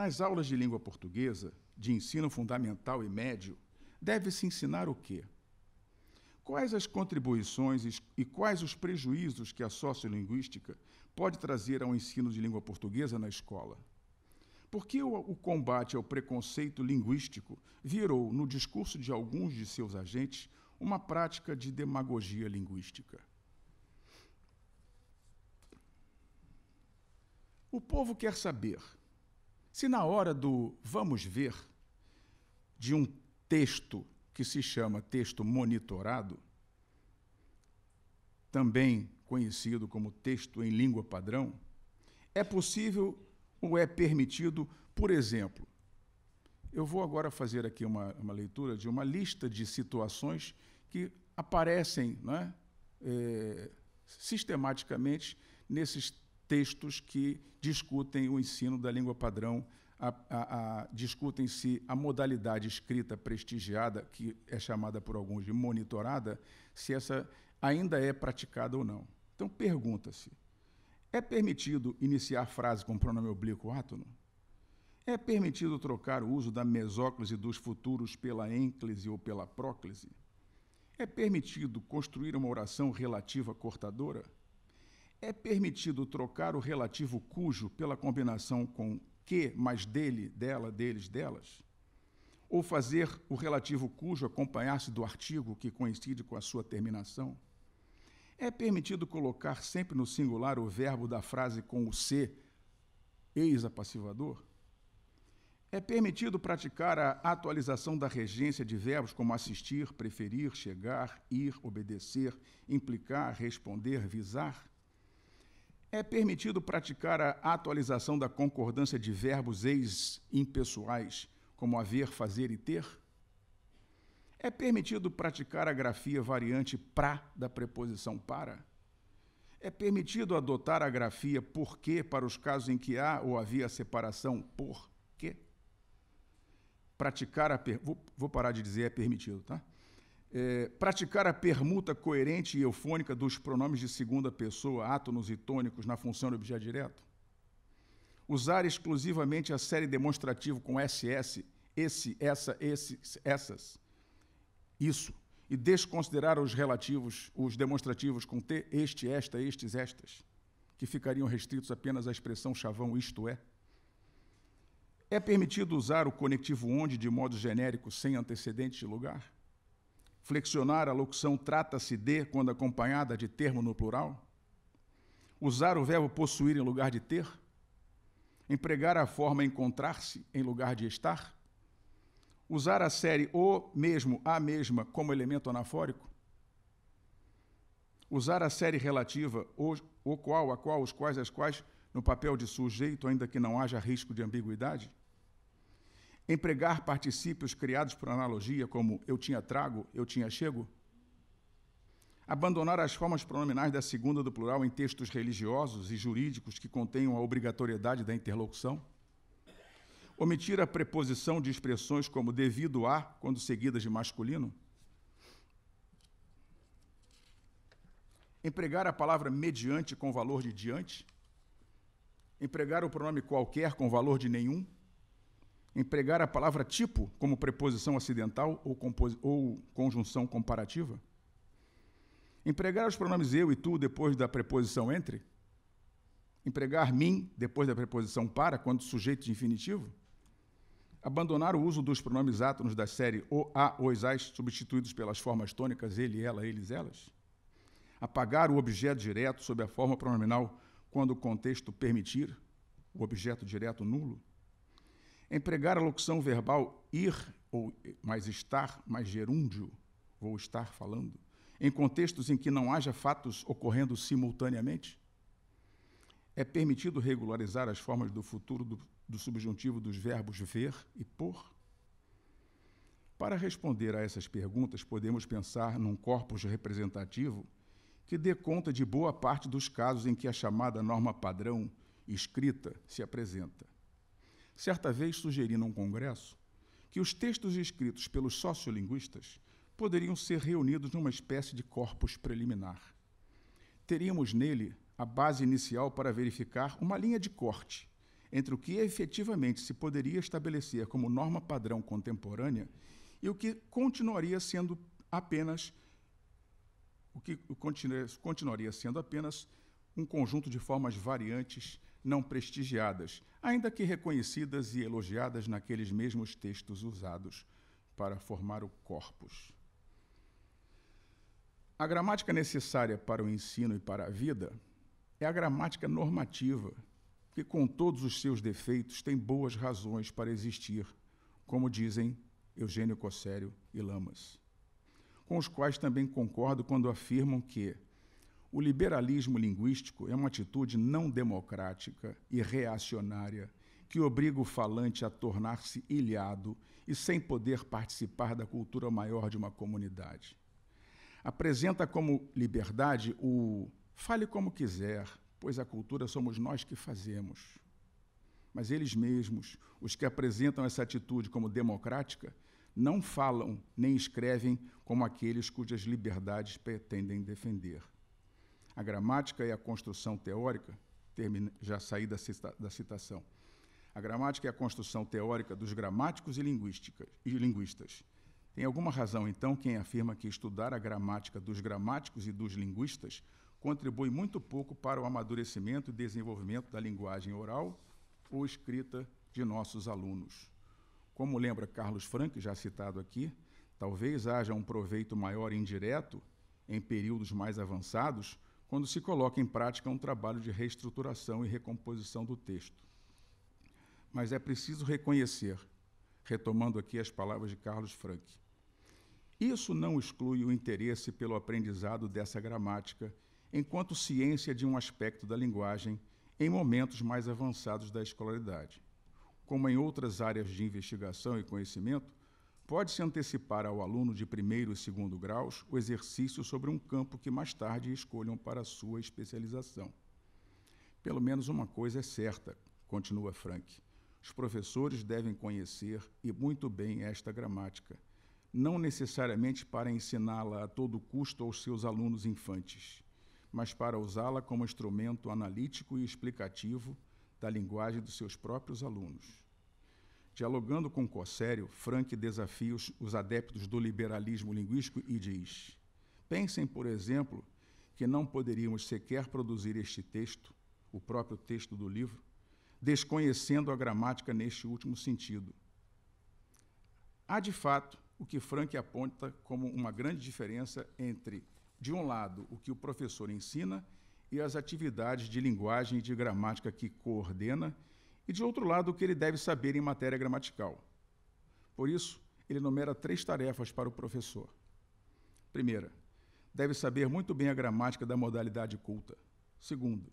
Nas aulas de língua portuguesa, de ensino fundamental e médio, deve-se ensinar o quê? Quais as contribuições e quais os prejuízos que a sociolinguística pode trazer ao ensino de língua portuguesa na escola? Por que o combate ao preconceito linguístico virou, no discurso de alguns de seus agentes, uma prática de demagogia linguística? O povo quer saber se na hora do vamos ver de um texto que se chama texto monitorado, também conhecido como texto em língua padrão, é possível ou é permitido, por exemplo, eu vou agora fazer aqui uma, uma leitura de uma lista de situações que aparecem né, é, sistematicamente nesses textos que discutem o ensino da língua padrão, a, a, a, discutem-se a modalidade escrita prestigiada, que é chamada por alguns de monitorada, se essa ainda é praticada ou não. Então, pergunta-se: é permitido iniciar frase com pronome oblíquo átono? É permitido trocar o uso da mesóclise dos futuros pela ênclise ou pela próclise? É permitido construir uma oração relativa cortadora? é permitido trocar o relativo cujo pela combinação com que mais dele, dela, deles, delas? Ou fazer o relativo cujo acompanhar-se do artigo que coincide com a sua terminação? É permitido colocar sempre no singular o verbo da frase com o se, ex-apassivador? É permitido praticar a atualização da regência de verbos como assistir, preferir, chegar, ir, obedecer, implicar, responder, visar? É permitido praticar a atualização da concordância de verbos ex-impessoais, como haver, fazer e ter? É permitido praticar a grafia variante pra da preposição para? É permitido adotar a grafia porque para os casos em que há ou havia separação por quê? Praticar a. Per... Vou, vou parar de dizer é permitido, tá? É, praticar a permuta coerente e eufônica dos pronomes de segunda pessoa, átonos e tônicos, na função de objeto direto? Usar exclusivamente a série demonstrativo com SS, esse, essa, esses, essas? Isso. E desconsiderar os relativos, os demonstrativos com T, este, esta, estes, estas, que ficariam restritos apenas à expressão chavão, isto é? É permitido usar o conectivo onde de modo genérico, sem antecedentes de lugar? Flexionar a locução trata-se de quando acompanhada de termo no plural? Usar o verbo possuir em lugar de ter? Empregar a forma encontrar-se em lugar de estar? Usar a série o mesmo, a mesma, como elemento anafórico? Usar a série relativa, o, o qual, a qual, os quais, as quais, no papel de sujeito, ainda que não haja risco de ambiguidade? empregar particípios criados por analogia, como eu tinha trago, eu tinha chego? Abandonar as formas pronominais da segunda do plural em textos religiosos e jurídicos que contenham a obrigatoriedade da interlocução? Omitir a preposição de expressões como devido a, quando seguidas de masculino? Empregar a palavra mediante com valor de diante? Empregar o pronome qualquer com valor de nenhum? empregar a palavra tipo como preposição acidental ou, ou conjunção comparativa? Empregar os pronomes eu e tu depois da preposição entre? Empregar mim depois da preposição para, quando sujeito de infinitivo? Abandonar o uso dos pronomes átonos da série o, a, os, as, substituídos pelas formas tônicas ele, ela, eles, elas? Apagar o objeto direto sob a forma pronominal quando o contexto permitir, o objeto direto nulo? Empregar a locução verbal ir ou mais estar, mais gerúndio, vou estar falando, em contextos em que não haja fatos ocorrendo simultaneamente? É permitido regularizar as formas do futuro do, do subjuntivo dos verbos ver e por? Para responder a essas perguntas, podemos pensar num corpus representativo que dê conta de boa parte dos casos em que a chamada norma padrão escrita se apresenta certa vez sugeriram num um congresso que os textos escritos pelos sociolinguistas poderiam ser reunidos numa espécie de corpus preliminar. Teríamos nele a base inicial para verificar uma linha de corte entre o que efetivamente se poderia estabelecer como norma padrão contemporânea e o que continuaria sendo apenas o que continuaria sendo apenas um conjunto de formas variantes não prestigiadas, ainda que reconhecidas e elogiadas naqueles mesmos textos usados para formar o corpus. A gramática necessária para o ensino e para a vida é a gramática normativa, que, com todos os seus defeitos, tem boas razões para existir, como dizem Eugênio Cossério e Lamas, com os quais também concordo quando afirmam que o liberalismo linguístico é uma atitude não democrática e reacionária que obriga o falante a tornar-se ilhado e sem poder participar da cultura maior de uma comunidade. Apresenta como liberdade o fale como quiser, pois a cultura somos nós que fazemos. Mas eles mesmos, os que apresentam essa atitude como democrática, não falam nem escrevem como aqueles cujas liberdades pretendem defender a gramática e a construção teórica, termine já saí da, cita, da citação, a gramática e a construção teórica dos gramáticos e, e linguistas. Tem alguma razão, então, quem afirma que estudar a gramática dos gramáticos e dos linguistas contribui muito pouco para o amadurecimento e desenvolvimento da linguagem oral ou escrita de nossos alunos. Como lembra Carlos Franck, já citado aqui, talvez haja um proveito maior indireto em períodos mais avançados, quando se coloca em prática um trabalho de reestruturação e recomposição do texto. Mas é preciso reconhecer, retomando aqui as palavras de Carlos Franck, isso não exclui o interesse pelo aprendizado dessa gramática enquanto ciência de um aspecto da linguagem em momentos mais avançados da escolaridade. Como em outras áreas de investigação e conhecimento, pode-se antecipar ao aluno de primeiro e segundo graus o exercício sobre um campo que mais tarde escolham para sua especialização. Pelo menos uma coisa é certa, continua Frank. Os professores devem conhecer e muito bem esta gramática, não necessariamente para ensiná-la a todo custo aos seus alunos infantes, mas para usá-la como instrumento analítico e explicativo da linguagem dos seus próprios alunos. Dialogando com Cossério, Frank desafia os, os adeptos do liberalismo linguístico e diz: Pensem, por exemplo, que não poderíamos sequer produzir este texto, o próprio texto do livro, desconhecendo a gramática neste último sentido. Há, de fato, o que Frank aponta como uma grande diferença entre, de um lado, o que o professor ensina e as atividades de linguagem e de gramática que coordena e, de outro lado, o que ele deve saber em matéria gramatical. Por isso, ele enumera três tarefas para o professor. Primeira, deve saber muito bem a gramática da modalidade culta. Segundo,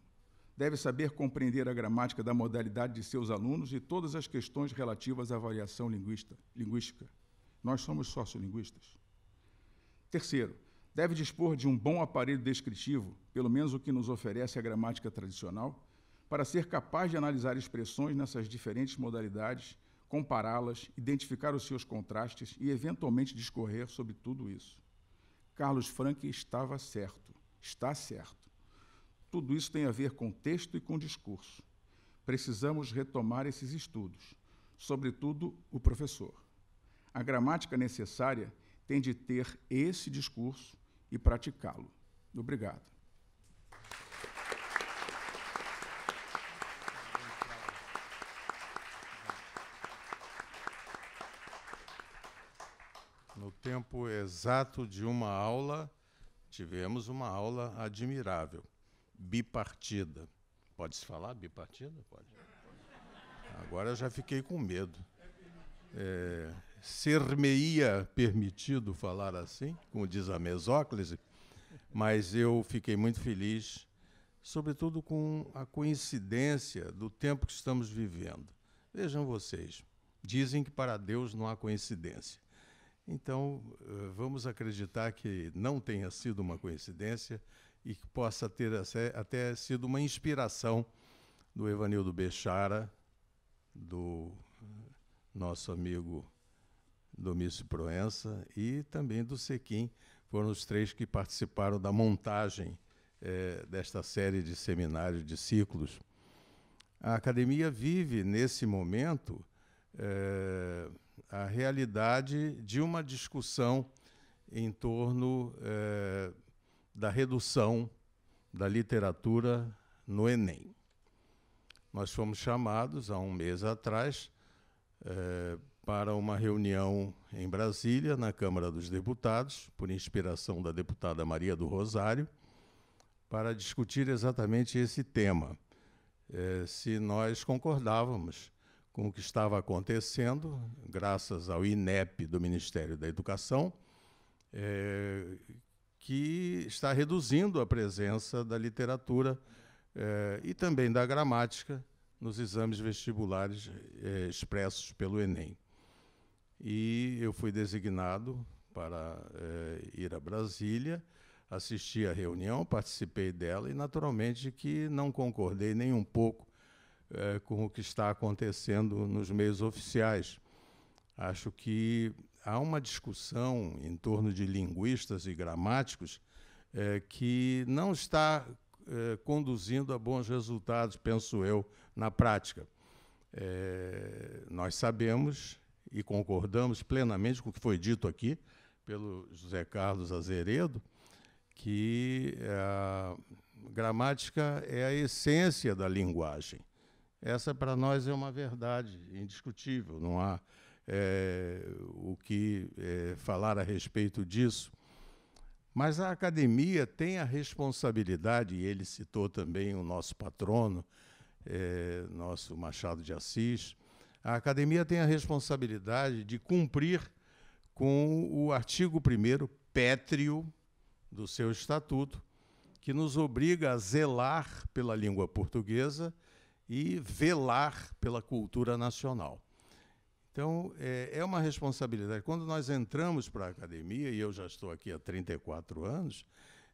deve saber compreender a gramática da modalidade de seus alunos e todas as questões relativas à variação linguística. Nós somos sociolinguistas. Terceiro, deve dispor de um bom aparelho descritivo, pelo menos o que nos oferece a gramática tradicional, para ser capaz de analisar expressões nessas diferentes modalidades, compará-las, identificar os seus contrastes e, eventualmente, discorrer sobre tudo isso. Carlos Franck estava certo, está certo. Tudo isso tem a ver com texto e com discurso. Precisamos retomar esses estudos, sobretudo o professor. A gramática necessária tem de ter esse discurso e praticá-lo. Obrigado. tempo exato de uma aula, tivemos uma aula admirável, bipartida. Pode-se falar bipartida? Pode. Agora já fiquei com medo. É, Ser-me-ia permitido falar assim, como diz a Mesóclise, mas eu fiquei muito feliz, sobretudo com a coincidência do tempo que estamos vivendo. Vejam vocês, dizem que para Deus não há coincidência. Então, eh, vamos acreditar que não tenha sido uma coincidência e que possa ter até sido uma inspiração do Evanildo Bechara, do nosso amigo Domício Proença e também do Sequim. Foram os três que participaram da montagem eh, desta série de seminários, de ciclos. A academia vive, nesse momento, eh, a realidade de uma discussão em torno eh, da redução da literatura no Enem. Nós fomos chamados, há um mês atrás, eh, para uma reunião em Brasília, na Câmara dos Deputados, por inspiração da deputada Maria do Rosário, para discutir exatamente esse tema. Eh, se nós concordávamos com o que estava acontecendo, graças ao INEP do Ministério da Educação, é, que está reduzindo a presença da literatura é, e também da gramática nos exames vestibulares é, expressos pelo Enem. E eu fui designado para é, ir a Brasília, assisti à reunião, participei dela e, naturalmente, que não concordei nem um pouco é, com o que está acontecendo nos meios oficiais. Acho que há uma discussão em torno de linguistas e gramáticos é, que não está é, conduzindo a bons resultados, penso eu, na prática. nós sabemos e concordamos plenamente com o que foi dito aqui pelo José Carlos Azeredo, que a gramática é a essência da linguagem. Essa, para nós, é uma verdade indiscutível, não há é, o que é, falar a respeito disso. Mas a academia tem a responsabilidade, e ele citou também o nosso patrono, é, nosso Machado de Assis, a academia tem a responsabilidade de cumprir com o artigo 1 pétreo do seu estatuto, que nos obriga a zelar pela língua portuguesa e velar pela cultura nacional. Então, é, é uma responsabilidade. Quando nós entramos para a academia, e eu já estou aqui há 34 anos,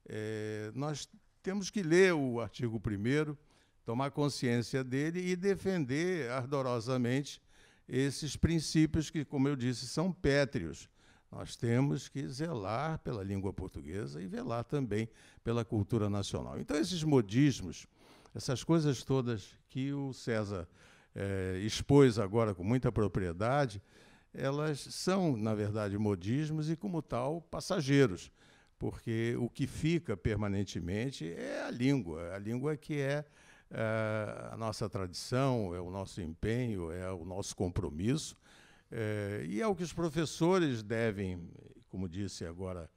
é, nós temos que ler o artigo 1, tomar consciência dele e defender ardorosamente esses princípios que, como eu disse, são pétreos. Nós temos que zelar pela língua portuguesa e velar também pela cultura nacional. Então, esses modismos essas coisas todas que o César é, expôs agora com muita propriedade, elas são, na verdade, modismos e, como tal, passageiros, porque o que fica permanentemente é a língua, a língua que é, é a nossa tradição, é o nosso empenho, é o nosso compromisso, é, e é o que os professores devem, como disse agora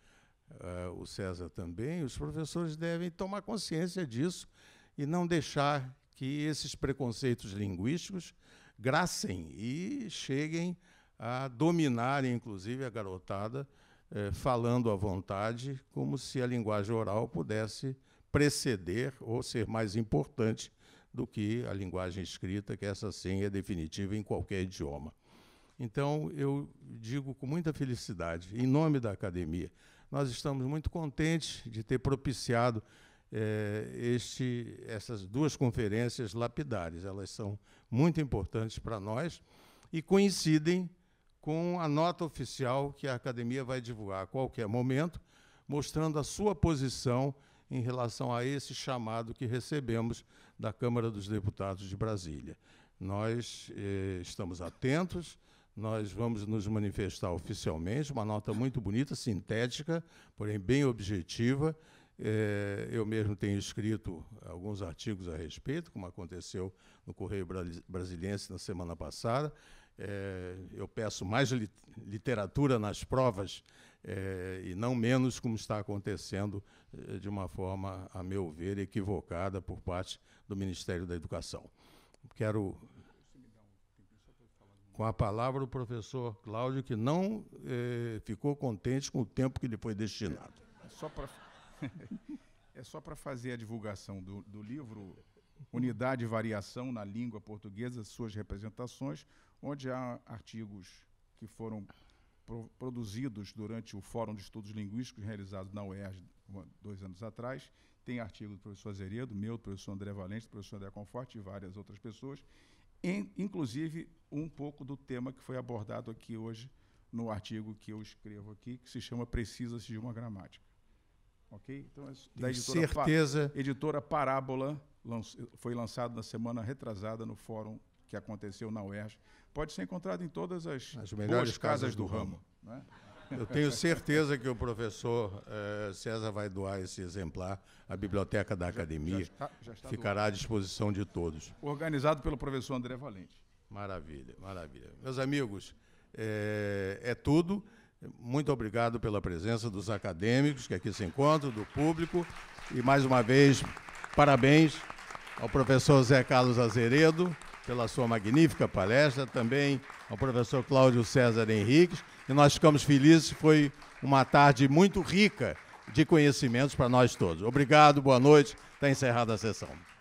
o César também, os professores devem tomar consciência disso e não deixar que esses preconceitos linguísticos gracem e cheguem a dominar, inclusive, a garotada, eh, falando à vontade, como se a linguagem oral pudesse preceder ou ser mais importante do que a linguagem escrita, que essa sim é definitiva em qualquer idioma. Então, eu digo com muita felicidade, em nome da academia, nós estamos muito contentes de ter propiciado é, este, essas duas conferências lapidares. Elas são muito importantes para nós e coincidem com a nota oficial que a academia vai divulgar a qualquer momento, mostrando a sua posição em relação a esse chamado que recebemos da Câmara dos Deputados de Brasília. Nós eh, estamos atentos, nós vamos nos manifestar oficialmente, uma nota muito bonita, sintética, porém bem objetiva, é, eu mesmo tenho escrito alguns artigos a respeito, como aconteceu no Correio Brasiliense na semana passada. É, eu peço mais li literatura nas provas é, e não menos como está acontecendo é, de uma forma, a meu ver, equivocada por parte do Ministério da Educação. Quero com a palavra o professor Cláudio, que não é, ficou contente com o tempo que lhe foi destinado. Só para é só para fazer a divulgação do, do livro Unidade e Variação na Língua Portuguesa, Suas Representações, onde há artigos que foram pro, produzidos durante o Fórum de Estudos Linguísticos realizado na UERJ dois anos atrás. Tem artigo do professor Azeredo, meu, do professor André Valente, do professor André Conforte e várias outras pessoas, em, inclusive um pouco do tema que foi abordado aqui hoje no artigo que eu escrevo aqui, que se chama Precisa-se de uma Gramática. Ok? Então, da editora certeza. Pa editora Parábola foi lançado na semana retrasada no fórum que aconteceu na UERJ. Pode ser encontrado em todas as, as melhores casas, do, do ramo. ramo. Né? Eu tenho certeza que o professor eh, César vai doar esse exemplar à biblioteca da academia. Já está, já está ficará doado. à disposição de todos. Organizado pelo professor André Valente. Maravilha, maravilha. Meus amigos, eh, é tudo. Muito obrigado pela presença dos acadêmicos que aqui se encontram, do público. E, mais uma vez, parabéns ao professor Zé Carlos Azeredo pela sua magnífica palestra, também ao professor Cláudio César Henriques. E nós ficamos felizes, foi uma tarde muito rica de conhecimentos para nós todos. Obrigado, boa noite. Está encerrada a sessão.